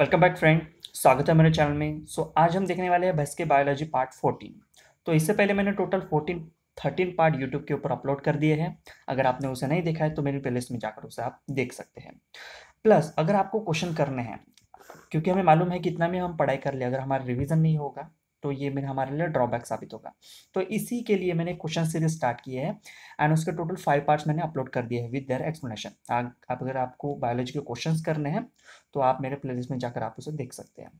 Welcome back friend स्वागत है मेरे चैनल में सो so, आज हम देखने वाले हैं भैंस के बायोलॉजी पार्ट 14 तो इससे पहले मैंने टोटल 14 13 पार्ट यूट्यूब के ऊपर अपलोड कर दिए हैं अगर आपने उसे नहीं देखा है तो मेरी प्लेलिस्ट में जाकर उसे आप देख सकते हैं प्लस अगर आपको क्वेश्चन करने हैं क्योंकि हमें मालूम है कितना भी हम पढ़ाई कर ले अगर हमारा रिविज़न नहीं होगा तो ये मेरे हमारे लिए ड्रॉबैक साबित होगा तो इसी के लिए मैंने क्वेश्चन सीरीज स्टार्ट किए हैं एंड उसके टोटल फाइव पार्ट्स मैंने अपलोड कर दिए हैं विद देयर एक्सप्लेनेशन आप अगर आपको बायोलॉजी के क्वेश्चन करने हैं तो आप मेरे प्ले में जाकर आप उसे देख सकते हैं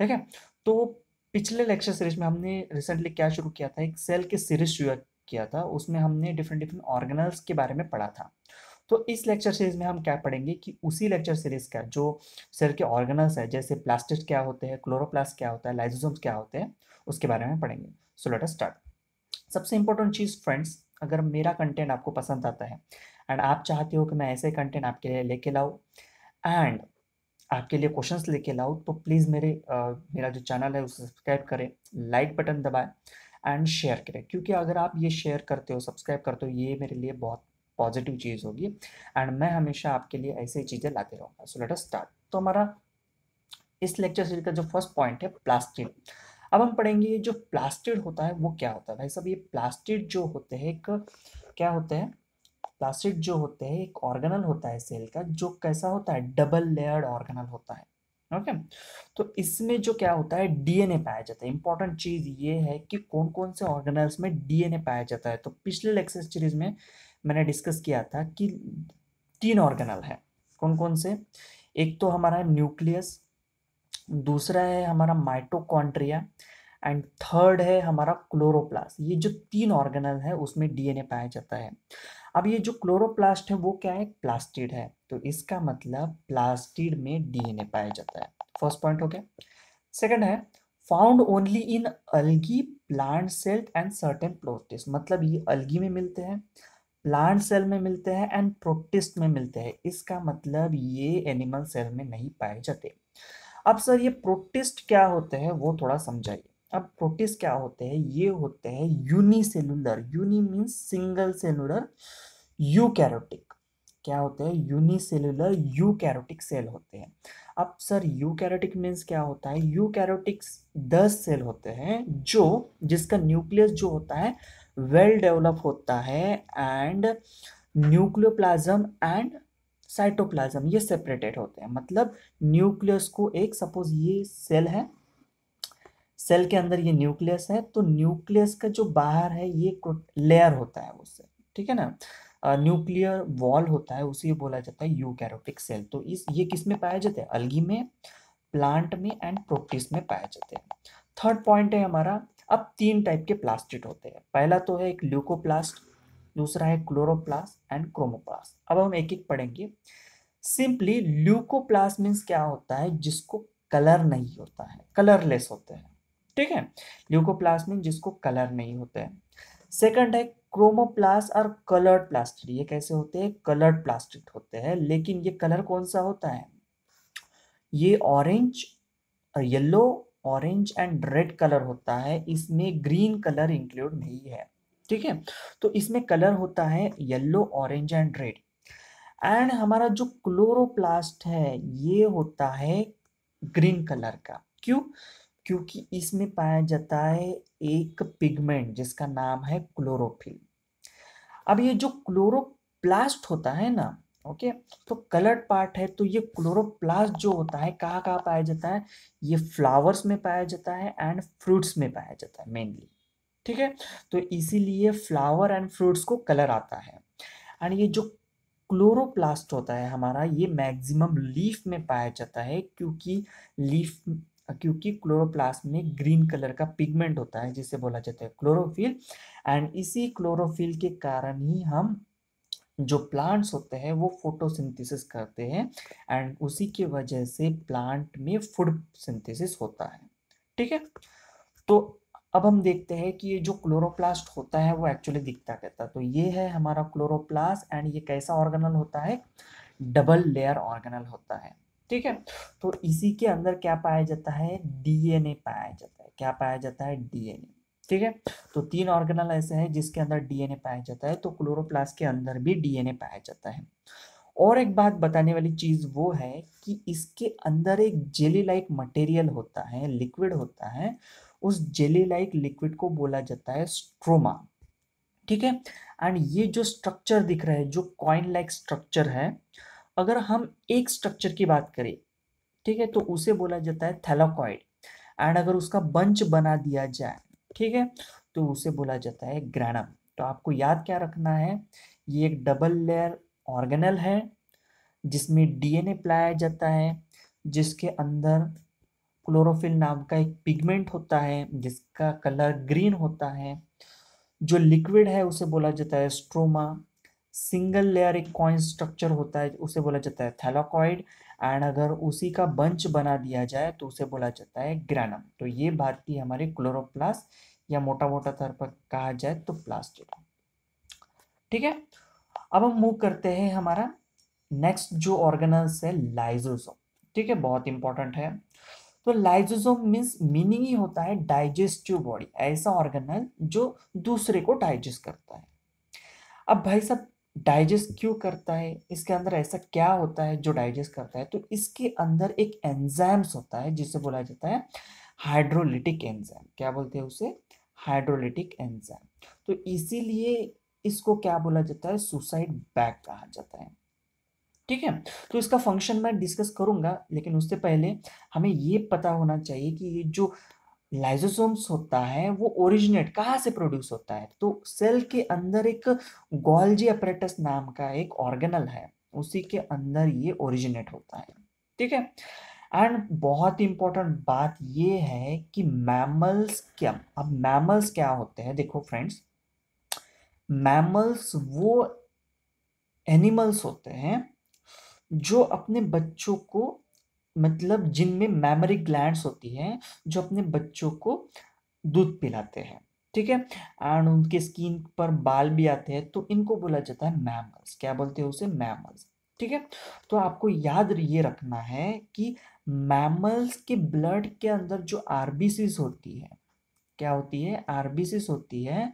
ठीक है तो पिछले लेक्चर सीरीज में हमने रिसेंटली क्या शुरू किया था एक सेल की सीरीज शुरू किया था उसमें हमने डिफरेंट डिफरेंट ऑर्गेनल्स के बारे में पढ़ा था तो इस लेक्चर सीरीज में हम क्या पढ़ेंगे कि उसी लेक्चर सीरीज का जो सेल के ऑर्गेनल्स है जैसे प्लास्टिक क्या होते हैं क्लोरोप्लास्ट क्या होता है लाइजोसोम्स क्या होते हैं उसके बारे में पढ़ेंगे सो लेट अस स्टार्ट सबसे इंपॉर्टेंट चीज़ फ्रेंड्स अगर मेरा कंटेंट आपको पसंद आता है एंड आप चाहते हो कि मैं ऐसे कंटेंट आपके लिए लेके लाऊ एंड आपके लिए क्वेश्चंस लेके लाऊ तो प्लीज़ मेरे आ, मेरा जो चैनल है उसे सब्सक्राइब करें लाइक बटन दबाएं एंड शेयर करें क्योंकि अगर आप ये शेयर करते हो सब्सक्राइब करते हो ये मेरे लिए बहुत पॉजिटिव चीज़ होगी एंड मैं हमेशा आपके लिए ऐसी चीज़ें लाते रहूँगा सो लेट अस स्टार्ट तो हमारा इस लेक्चर सीरीज का जो फर्स्ट पॉइंट है प्लास्टिड अब हम पढ़ेंगे जो प्लास्टिड होता है वो क्या होता है भाई साहब ये प्लास्टिड जो होते हैं एक क्या होते हैं प्लास्टिड जो होते हैं एक ऑर्गेनल होता है सेल का जो कैसा होता है डबल लेयर्ड ऑर्गेनल होता है ओके okay? तो इसमें जो क्या होता है डीएनए पाया जाता है इंपॉर्टेंट चीज़ ये है कि कौन कौन से ऑर्गेनल्स में डीएनए पाया जाता है तो पिछले लेक्चर सीरीज में मैंने डिस्कस किया था कि तीन ऑर्गेनल है कौन कौन से एक तो हमारा है न्यूक्लियस दूसरा है हमारा माइटोकॉन्ट्रिया एंड थर्ड है हमारा क्लोरोप्लास्ट ये जो तीन ऑर्गेनल है उसमें डीएनए पाया जाता है अब ये जो क्लोरोप्लास्ट है वो क्या है प्लास्टिड है तो इसका मतलब प्लास्टिड में डीएनए पाया जाता है फर्स्ट पॉइंट हो गया सेकेंड है found only in algae plant cell and certain protists मतलब ये अलगी में मिलते हैं प्लांट सेल में मिलते हैं एंड प्रोटिस्ट में मिलते हैं इसका मतलब ये एनिमल सेल में नहीं पाए जाते अब सर ये प्रोटिस्ट क्या होते हैं वो थोड़ा समझाइए अब प्रोटिस्ट क्या होते हैं ये होते हैं unicellular uni means single cellular eukaryotic क्या होते हैं यूनिसेलुलर यू कैरोटिक सेल होते हैं अब सर यू कैरोटिक मीन्स क्या होता है यू कैरोटिक्स दस सेल होते हैं जो जिसका न्यूक्लियस जो होता है वेल डेवलप होता है एंड न्यूक्लियोप्लाज्म एंड साइटोप्लाज्म ये सेपरेटेड होते हैं मतलब न्यूक्लियस को एक सपोज ये सेल है सेल के अंदर ये न्यूक्लियस है तो न्यूक्लियस का जो बाहर है ये लेयर होता है उससे ठीक है ना न्यूक्लियर वॉल होता है उसे बोला जाता है यूकैरोटिक सेल तो इस ये किस में पाए जाते हैं अलगी में प्लांट में एंड प्रोटीस में पाए जाते हैं थर्ड पॉइंट है हमारा अब तीन टाइप के प्लास्टिड होते हैं पहला तो है एक ल्यूकोप्लास्ट दूसरा है क्लोरोप्लास्ट एंड क्रोमोप्लास्ट अब हम एक एक पढ़ेंगे सिंपली ल्यूकोप्लास्ट मीन्स क्या होता है जिसको कलर नहीं होता है कलरलेस होते हैं ठीक है ल्यूकोप्लास्ट मीन जिसको कलर नहीं होते हैं सेकंड है क्रोमोप्लास्ट और कलर्ड प्लास्टिड ये कैसे होते हैं कलर्ड प्लास्टिड होते हैं लेकिन ये कलर कौन सा होता है ये orange yellow orange and red colour होता है इसमें ग्रीन कलर इंक्लूड नहीं है ठीक है तो इसमें कलर होता है yellow orange and red and हमारा जो क्लोरोप्लास्ट है ये होता है ग्रीन कलर का क्यों क्योंकि इसमें पाया जाता है एक पिगमेंट जिसका नाम है क्लोरोफिल अब ये जो क्लोरोप्लास्ट होता है ना ओके तो कलर्ड पार्ट है तो ये क्लोरोप्लास्ट जो होता है कहाँ कहाँ पाया जाता है ये फ्लावर्स में पाया जाता है एंड फ्रूट्स में पाया जाता है मेनली ठीक है तो इसीलिए फ्लावर एंड फ्रूट्स को कलर आता है एंड ये जो क्लोरोप्लास्ट होता है हमारा ये मैक्सिमम लीफ में पाया जाता है क्योंकि लीफ क्योंकि क्लोरोप्लास्ट में ग्रीन कलर का पिगमेंट होता है जिसे बोला जाता है क्लोरोफिल एंड इसी क्लोरोफिल के कारण ही हम जो प्लांट्स होते हैं वो फोटोसिंथेसिस करते हैं एंड उसी की वजह से प्लांट में फूड सिंथेसिस होता है ठीक है तो अब हम देखते हैं कि ये जो क्लोरोप्लास्ट होता है वो एक्चुअली दिखता कहता तो ये है हमारा क्लोरोप्लास्ट एंड ये कैसा ऑर्गेनल होता है डबल लेयर ऑर्गेनल होता है ठीक है तो इसी के अंदर क्या पाया जाता है डीएनए पाया जाता है क्या पाया जाता है डीएनए ठीक है तो तीन ऑर्गेनल ऐसे हैं जिसके अंदर डीएनए पाया जाता है तो क्लोरोप्लास्ट के अंदर भी डीएनए पाया जाता है और एक बात बताने वाली चीज़ वो है कि इसके अंदर एक जेली लाइक मटेरियल होता है लिक्विड होता है उस जेली लाइक लिक्विड को बोला जाता है स्ट्रोमा ठीक है एंड ये जो स्ट्रक्चर दिख रहा है जो कॉइन लाइक स्ट्रक्चर है अगर हम एक स्ट्रक्चर की बात करें ठीक है तो उसे बोला जाता है थैलाकॉइड एंड अगर उसका बंच बना दिया जाए ठीक है तो उसे बोला जाता है ग्रैनम तो आपको याद क्या रखना है ये एक डबल लेयर ऑर्गेनल है जिसमें डीएनए पिलाया जाता है जिसके अंदर क्लोरोफिल नाम का एक पिगमेंट होता है जिसका कलर ग्रीन होता है जो लिक्विड है उसे बोला जाता है स्ट्रोमा सिंगल लेयर एक कॉइन स्ट्रक्चर होता है उसे बोला जाता है थैलाकॉइड एंड अगर उसी का बंच बना दिया जाए तो उसे बोला जाता है ग्रैनम तो ये थी हमारे क्लोरोप्लास्ट या मोटा मोटा तौर पर कहा जाए तो प्लास्टिडा ठीक है अब हम मूव करते हैं हमारा नेक्स्ट जो ऑर्गेनल्स है लाइजोसोम ठीक है बहुत इंपॉर्टेंट है तो लाइजोसोम मीन्स मीनिंग ही होता है डाइजेस्टिव बॉडी ऐसा ऑर्गेनल जो दूसरे को डाइजेस्ट करता है अब भाई साहब डाइजेस्ट क्यों करता है इसके अंदर ऐसा क्या होता है जो डाइजेस्ट करता है तो इसके अंदर एक एंजाइम्स होता है जिसे बोला जाता है हाइड्रोलिटिक एंजाइम क्या बोलते हैं उसे हाइड्रोलिटिक एंजाइम तो इसीलिए इसको क्या बोला जाता है सुसाइड बैग कहा जाता है ठीक है तो इसका फंक्शन मैं डिस्कस करूंगा लेकिन उससे पहले हमें ये पता होना चाहिए कि ये जो लाइजोसोम्स होता है वो ओरिजिनेट कहाँ से प्रोड्यूस होता है तो सेल के अंदर एक गोल्जी अपरेटस नाम का एक ऑर्गेनल है उसी के अंदर ये ओरिजिनेट होता है ठीक है एंड बहुत इंपॉर्टेंट बात ये है कि मैमल्स क्या अब मैमल्स क्या होते हैं देखो फ्रेंड्स मैमल्स वो एनिमल्स होते हैं जो अपने बच्चों को मतलब जिनमें मेमोरी ग्लैंड्स होती हैं जो अपने बच्चों को दूध पिलाते हैं ठीक है एंड उनके स्किन पर बाल भी आते हैं तो इनको बोला जाता है मैमल्स क्या बोलते हैं उसे मैमल्स ठीक है तो आपको याद ये रखना है कि मैमल्स के ब्लड के अंदर जो आरबीसीज होती है क्या होती है आरबीसीज होती है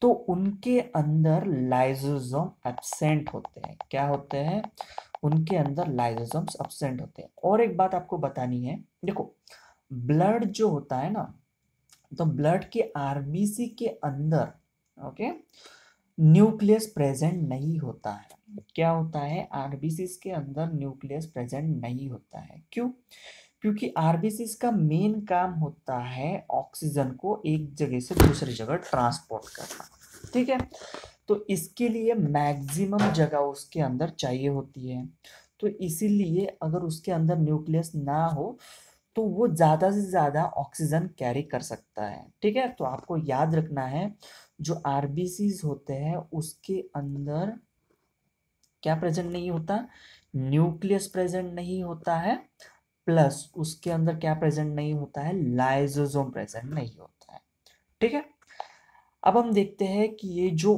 तो उनके अंदर लाइजोजोम एबसेंट होते हैं क्या होते हैं उनके अंदर लाइजोसम्स अब्सेंट होते हैं और एक बात आपको बतानी है देखो ब्लड जो होता है ना तो ब्लड के आरबीसी के अंदर ओके न्यूक्लियस प्रेजेंट नहीं होता है क्या होता है आरबीसी के अंदर न्यूक्लियस प्रेजेंट नहीं होता है क्यों क्योंकि आरबीसी का मेन काम होता है ऑक्सीजन को एक जगह से दूसरी जगह ट्रांसपोर्ट करना ठीक है तो इसके लिए मैक्सिमम जगह उसके अंदर चाहिए होती है तो इसीलिए अगर उसके अंदर न्यूक्लियस ना हो तो वो ज़्यादा से ज़्यादा ऑक्सीजन कैरी कर सकता है ठीक है तो आपको याद रखना है जो आर होते हैं उसके अंदर क्या प्रेजेंट नहीं होता न्यूक्लियस प्रेजेंट नहीं होता है प्लस उसके अंदर क्या प्रेजेंट नहीं होता है लाइजोजोम प्रेजेंट नहीं होता है ठीक है अब हम देखते हैं कि ये जो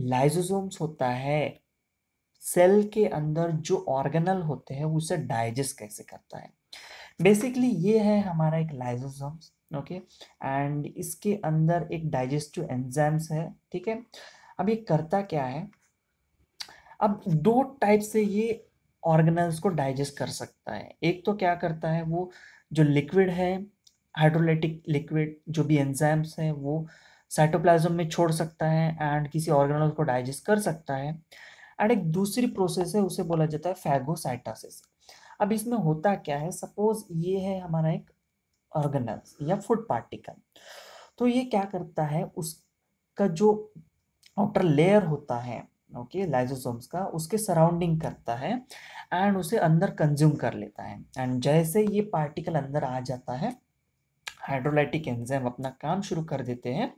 लाइजोसोम्स होता है सेल के अंदर जो ऑर्गेनल होते हैं उसे डाइजेस्ट कैसे करता है बेसिकली ये है हमारा एक लाइजोसोम्स ओके एंड इसके अंदर एक डाइजेस्टिव एंजाइम्स है ठीक है अब ये करता क्या है अब दो टाइप से ये ऑर्गेनल्स को डाइजेस्ट कर सकता है एक तो क्या करता है वो जो लिक्विड है हाइड्रोलाइटिक लिक्विड जो भी एंजाइम्स हैं वो साइटोप्लाज्म में छोड़ सकता है एंड किसी ऑर्गेनल को डाइजेस्ट कर सकता है एंड एक दूसरी प्रोसेस है उसे बोला जाता है फैगोसाइटासिस अब इसमें होता क्या है सपोज ये है हमारा एक ऑर्गेनल्स या फूड पार्टिकल तो ये क्या करता है उसका जो आउटर लेयर होता है ओके okay, लाइजोसोम्स का उसके सराउंडिंग करता है एंड उसे अंदर कंज्यूम कर लेता है एंड जैसे ये पार्टिकल अंदर आ जाता है हाइड्रोलाइटिक एंजाइम अपना काम शुरू कर देते हैं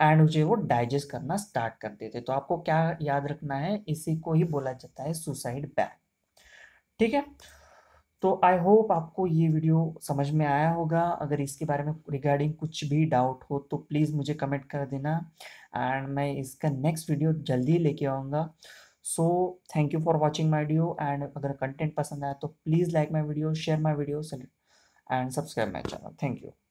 एंड मुझे वो डाइजेस्ट करना स्टार्ट कर देते हैं तो आपको क्या याद रखना है इसी को ही बोला जाता है सुसाइड बैग ठीक है तो आई होप आपको ये वीडियो समझ में आया होगा अगर इसके बारे में रिगार्डिंग कुछ भी डाउट हो तो प्लीज़ मुझे कमेंट कर देना एंड मैं इसका नेक्स्ट वीडियो जल्दी लेके आऊँगा so thank you for watching my video and अगर कंटेंट पसंद आया तो please like my video share my video and subscribe my channel thank you